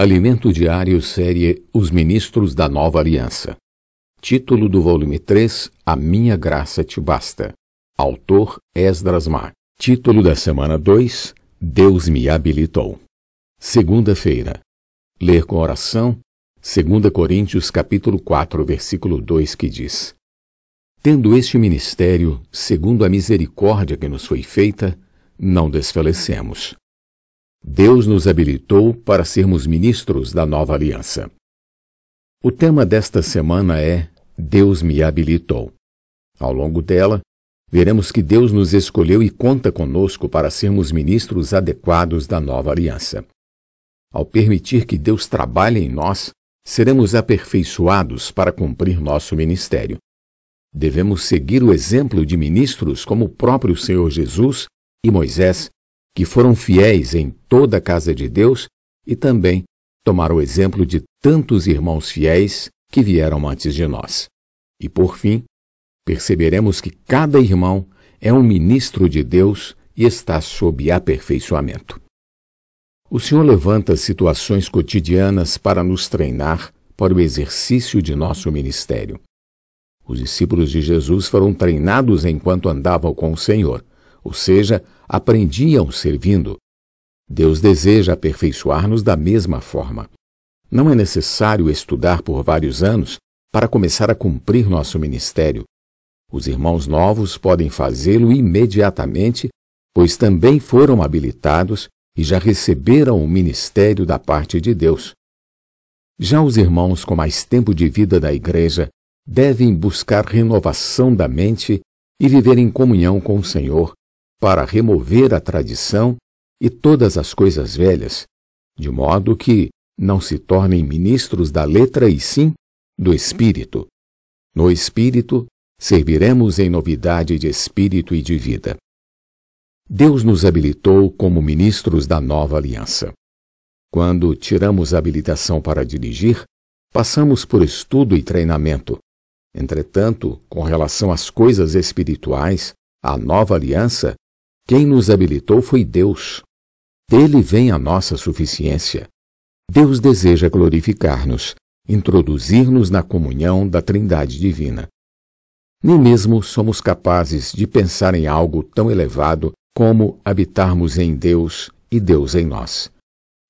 Alimento Diário Série Os Ministros da Nova Aliança. Título do volume 3 A Minha Graça Te Basta. Autor Esdras Mar. Título da semana 2 Deus me habilitou. Segunda-feira. Ler com oração 2 Coríntios capítulo 4, versículo 2 que diz: Tendo este ministério, segundo a misericórdia que nos foi feita, não desfalecemos Deus nos habilitou para sermos ministros da nova aliança. O tema desta semana é Deus me habilitou. Ao longo dela, veremos que Deus nos escolheu e conta conosco para sermos ministros adequados da nova aliança. Ao permitir que Deus trabalhe em nós, seremos aperfeiçoados para cumprir nosso ministério. Devemos seguir o exemplo de ministros como o próprio Senhor Jesus e Moisés que foram fiéis em toda a casa de Deus e também tomaram o exemplo de tantos irmãos fiéis que vieram antes de nós. E por fim, perceberemos que cada irmão é um ministro de Deus e está sob aperfeiçoamento. O Senhor levanta situações cotidianas para nos treinar para o exercício de nosso ministério. Os discípulos de Jesus foram treinados enquanto andavam com o Senhor, ou seja, aprendiam servindo. Deus deseja aperfeiçoar-nos da mesma forma. Não é necessário estudar por vários anos para começar a cumprir nosso ministério. Os irmãos novos podem fazê-lo imediatamente, pois também foram habilitados e já receberam o ministério da parte de Deus. Já os irmãos com mais tempo de vida da igreja devem buscar renovação da mente e viver em comunhão com o Senhor, para remover a tradição e todas as coisas velhas, de modo que não se tornem ministros da letra e sim do espírito. No espírito, serviremos em novidade de espírito e de vida. Deus nos habilitou como ministros da nova aliança. Quando tiramos a habilitação para dirigir, passamos por estudo e treinamento. Entretanto, com relação às coisas espirituais, a nova aliança quem nos habilitou foi Deus. Dele vem a nossa suficiência. Deus deseja glorificar-nos, introduzir-nos na comunhão da Trindade Divina. Nem mesmo somos capazes de pensar em algo tão elevado como habitarmos em Deus e Deus em nós.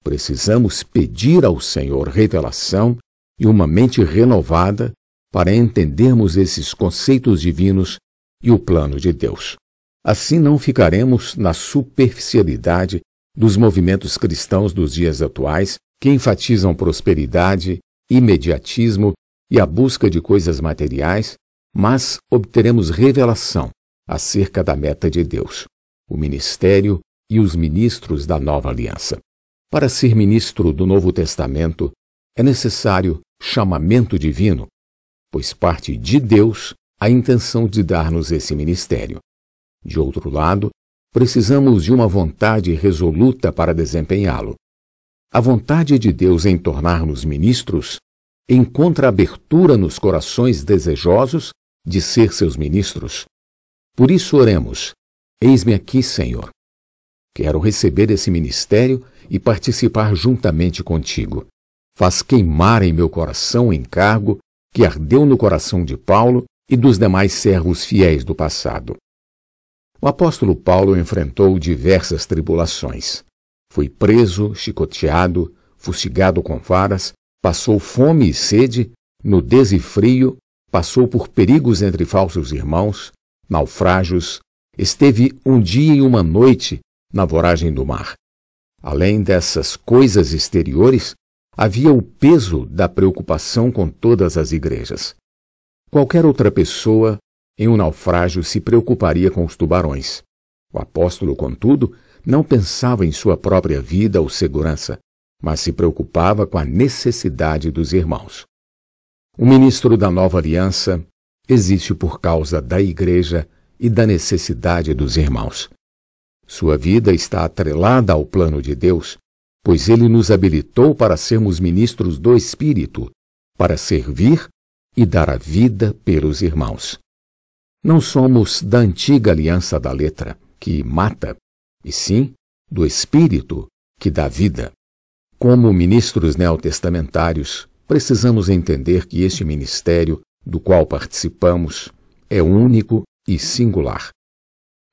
Precisamos pedir ao Senhor revelação e uma mente renovada para entendermos esses conceitos divinos e o plano de Deus. Assim não ficaremos na superficialidade dos movimentos cristãos dos dias atuais, que enfatizam prosperidade, imediatismo e a busca de coisas materiais, mas obteremos revelação acerca da meta de Deus, o ministério e os ministros da nova aliança. Para ser ministro do Novo Testamento, é necessário chamamento divino, pois parte de Deus a intenção de dar-nos esse ministério. De outro lado, precisamos de uma vontade resoluta para desempenhá-lo. A vontade de Deus em tornar-nos ministros encontra abertura nos corações desejosos de ser seus ministros. Por isso oremos: Eis-me aqui, Senhor. Quero receber esse ministério e participar juntamente contigo. Faz queimar em meu coração o encargo que ardeu no coração de Paulo e dos demais servos fiéis do passado. O apóstolo Paulo enfrentou diversas tribulações. Foi preso, chicoteado, fustigado com varas, passou fome e sede, nudez e frio, passou por perigos entre falsos irmãos, naufrágios, esteve um dia e uma noite na voragem do mar. Além dessas coisas exteriores, havia o peso da preocupação com todas as igrejas. Qualquer outra pessoa em um naufrágio se preocuparia com os tubarões. O apóstolo, contudo, não pensava em sua própria vida ou segurança, mas se preocupava com a necessidade dos irmãos. O ministro da nova aliança existe por causa da igreja e da necessidade dos irmãos. Sua vida está atrelada ao plano de Deus, pois ele nos habilitou para sermos ministros do Espírito, para servir e dar a vida pelos irmãos. Não somos da antiga aliança da letra, que mata, e sim do espírito, que dá vida. Como ministros neotestamentários, precisamos entender que este ministério, do qual participamos, é único e singular.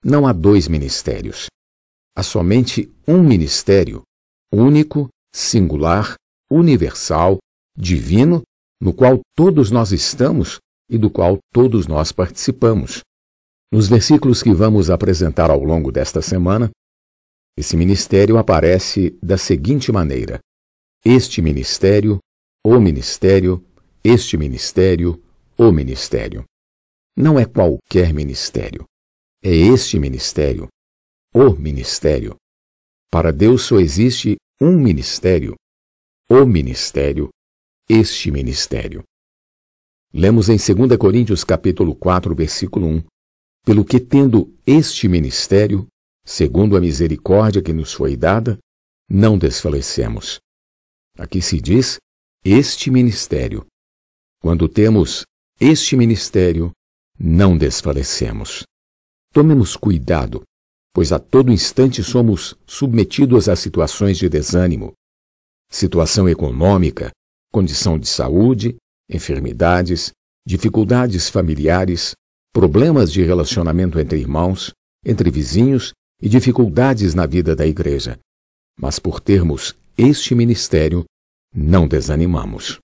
Não há dois ministérios. Há somente um ministério, único, singular, universal, divino, no qual todos nós estamos e do qual todos nós participamos. Nos versículos que vamos apresentar ao longo desta semana, esse ministério aparece da seguinte maneira: Este ministério, o ministério, este ministério, o ministério. Não é qualquer ministério. É este ministério, o ministério. Para Deus só existe um ministério, o ministério, este ministério. Lemos em 2 Coríntios capítulo 4, versículo 1: Pelo que tendo este ministério, segundo a misericórdia que nos foi dada, não desfalecemos. Aqui se diz este ministério. Quando temos este ministério, não desfalecemos. Tomemos cuidado, pois a todo instante somos submetidos a situações de desânimo, situação econômica, condição de saúde, enfermidades, dificuldades familiares, problemas de relacionamento entre irmãos, entre vizinhos e dificuldades na vida da igreja. Mas por termos este ministério, não desanimamos.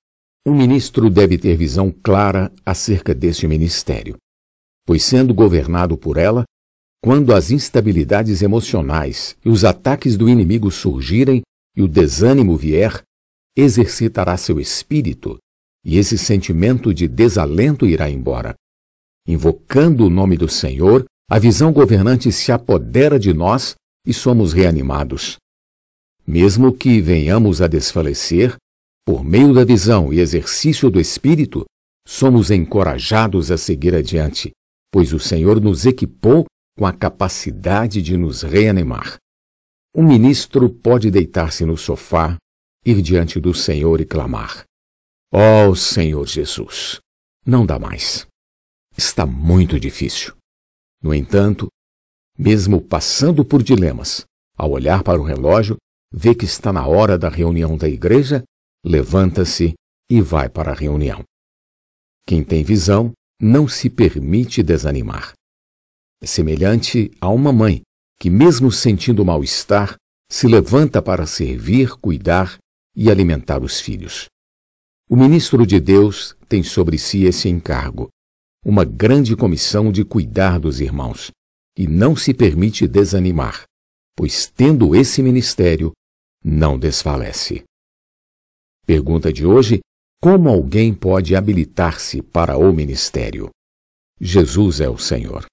Um ministro deve ter visão clara acerca deste ministério, pois sendo governado por ela, quando as instabilidades emocionais e os ataques do inimigo surgirem e o desânimo vier, exercitará seu espírito e esse sentimento de desalento irá embora. Invocando o nome do Senhor, a visão governante se apodera de nós e somos reanimados. Mesmo que venhamos a desfalecer, por meio da visão e exercício do Espírito, somos encorajados a seguir adiante, pois o Senhor nos equipou com a capacidade de nos reanimar. Um ministro pode deitar-se no sofá, ir diante do Senhor e clamar: oh, Senhor Jesus, não dá mais. Está muito difícil. No entanto, mesmo passando por dilemas, ao olhar para o relógio, vê que está na hora da reunião da igreja, levanta-se e vai para a reunião. Quem tem visão não se permite desanimar. É semelhante a uma mãe que, mesmo sentindo mal-estar, se levanta para servir, cuidar e alimentar os filhos. O ministro de Deus tem sobre si esse encargo, uma grande comissão de cuidar dos irmãos, e não se permite desanimar, pois tendo esse ministério, não desfalece. Pergunta de hoje: como alguém pode habilitar-se para o ministério? Jesus é o Senhor.